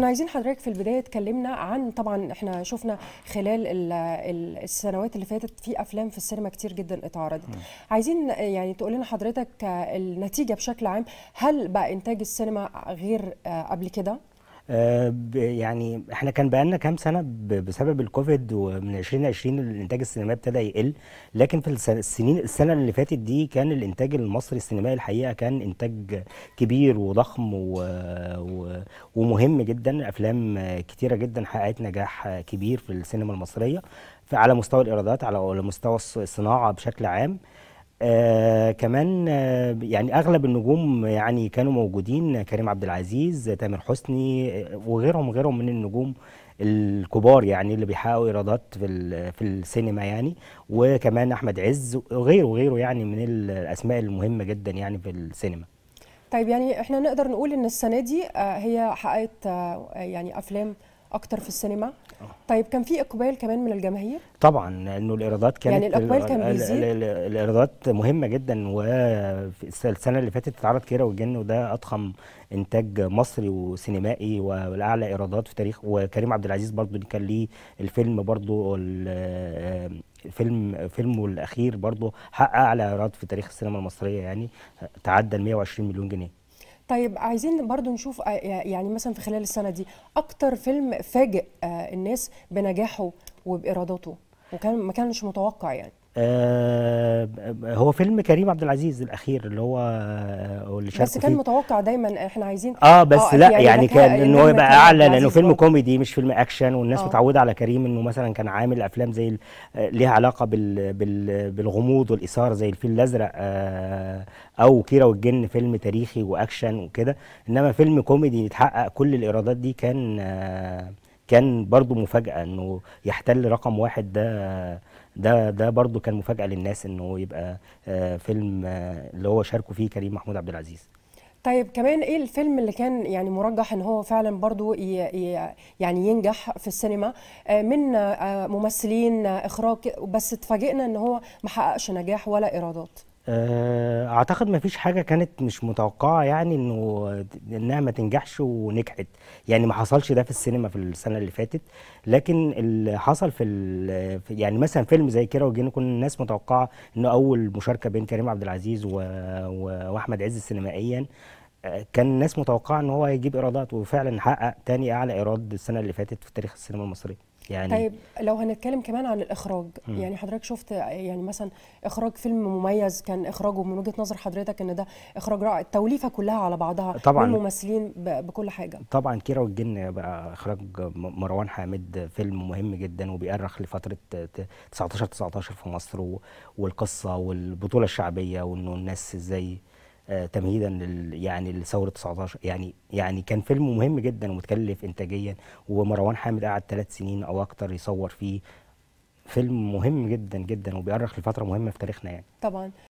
كنا عايزين حضرتك في البدايه تكلمنا عن طبعا احنا شفنا خلال السنوات اللي فاتت في افلام في السينما كتير جدا اتعرضت عايزين يعني تقول لنا حضرتك النتيجه بشكل عام هل بقى انتاج السينما غير آه، قبل كده آه، يعني احنا كان بقالنا كام سنه بسبب الكوفيد ومن 2020 الانتاج السينمائي ابتدى يقل لكن في السنين السنه اللي فاتت دي كان الانتاج المصري السينمائي الحقيقه كان انتاج كبير وضخم و... و... ومهم جدا افلام كتيره جدا حققت نجاح كبير في السينما المصريه على مستوى الايرادات على مستوى الصناعه بشكل عام آه كمان آه يعني اغلب النجوم يعني كانوا موجودين كريم عبد العزيز تامر حسني آه، وغيرهم غيرهم من النجوم الكبار يعني اللي بيحققوا ايرادات في في السينما يعني وكمان احمد عز وغيره وغيره يعني من الاسماء المهمه جدا يعني في السينما طيب يعني احنا نقدر نقول ان السنه دي آه، هي حققت آه، يعني افلام اكتر في السينما أوه. طيب كان في اقبال كمان من الجماهير طبعا انه الايرادات كانت يعني الاقبال كان بيزيد الايرادات مهمه جدا والسنه اللي فاتت اتعرض كيرة والجن وده اضخم انتاج مصري وسينمائي والاعلى ايرادات في تاريخ وكريم عبد العزيز برضو اللي كان ليه الفيلم برضو فيلم فيلمه الاخير برضو حقق اعلى ايراد في تاريخ السينما المصريه يعني تعدى ال 120 مليون جنيه طيب عايزين برضو نشوف آه، يعني مثلا في خلال السنه دي اكتر فيلم فاجئ آه، الناس بنجاحه وبايراداته وكان ما كانش متوقع يعني آه، هو فيلم كريم عبد العزيز الاخير اللي هو آه، اللي بس كان فيه. متوقع دايما احنا عايزين اه بس آه لا يعني, يعني كان ان هو يبقى اعلى لانه فيلم كوميدي مش فيلم اكشن والناس آه. متعوده على كريم انه مثلا كان عامل افلام زي آه، ليها علاقه بال بال بالغموض والاثاره زي الفيل الازرق آه او كيرة والجن فيلم تاريخي واكشن وكده انما فيلم كوميدي يتحقق كل الايرادات دي كان آه كان برضو مفاجاه انه يحتل رقم واحد ده ده ده برضو كان مفاجاه للناس انه يبقى آه، فيلم آه، اللي هو شاركه فيه كريم محمود عبد العزيز طيب كمان ايه الفيلم اللي كان يعني مرجح ان هو فعلا برضو يعني ينجح في السينما آه، من ممثلين اخراج بس اتفاجئنا ان هو ما حققش نجاح ولا ايرادات آه، اعتقد ما فيش حاجه كانت مش متوقعه يعني انه انها ما تنجحش ونجحت يعني ما حصلش ده في السينما في السنه اللي فاتت لكن اللي حصل في يعني مثلا فيلم زي كده وجينا كل الناس متوقعه انه اول مشاركه بين كريم عبد العزيز و... و... واحمد عز سينمائيا آه، كان الناس متوقعه ان هو هيجيب ايرادات وفعلا حقق تاني اعلى ايراد السنه اللي فاتت في تاريخ السينما المصريه يعني طيب لو هنتكلم كمان عن الاخراج م. يعني حضرتك شفت يعني مثلا اخراج فيلم مميز كان اخراجه من وجهه نظر حضرتك ان ده اخراج رائع التوليفه كلها على بعضها طبعا الممثلين بكل حاجه طبعا كيرة والجن بقى اخراج مروان حامد فيلم مهم جدا وبيأرخ لفتره 19 19 في مصر والقصه والبطوله الشعبيه وانه الناس ازاي آه، تمهيدا لل يعني لثوره 19 يعني يعني كان فيلم مهم جدا ومتكلف انتاجيا ومروان حامد قعد ثلاث سنين او اكتر يصور فيه فيلم مهم جدا جدا وبيؤرخ لفتره مهمه في تاريخنا يعني طبعا